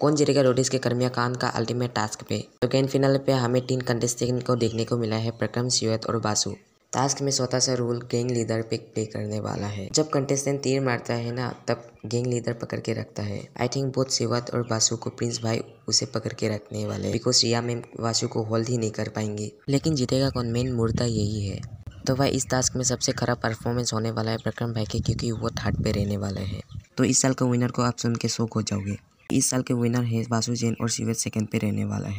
कौन जीतेगा रोडीज के कर्मिया कान का अल्टीमेट टास्क पे तो गेंद फिनल पे हमें तीन कंटेस्टेंट को देखने को मिला है प्रक्रम शिवेत और बासु टास्क में स्वतः सा रूल गेंग लीडर पे प्ले करने वाला है जब कंटेस्टेंट तीर मारता है ना तब गेंग लीडर पकड़ के रखता है आई थिंक बोथ शिवत और वासु को प्रिंस भाई उसे पकड़ के रखने वाले बिकॉज रिया में वासु को होल्ड ही नहीं कर पाएंगे लेकिन जीतेगा कौन मेन मुर्दा यही है तो भाई इस टास्क में सबसे खराब परफॉर्मेंस होने वाला है प्रक्रम भाई के क्योंकि वो थर्ड पे रहने वाले है तो इस साल का विनर को आप सुन के शोक हो जाओगे इस साल के विनर है वासु जैन और शिवेश सेकंड पे रहने वाला है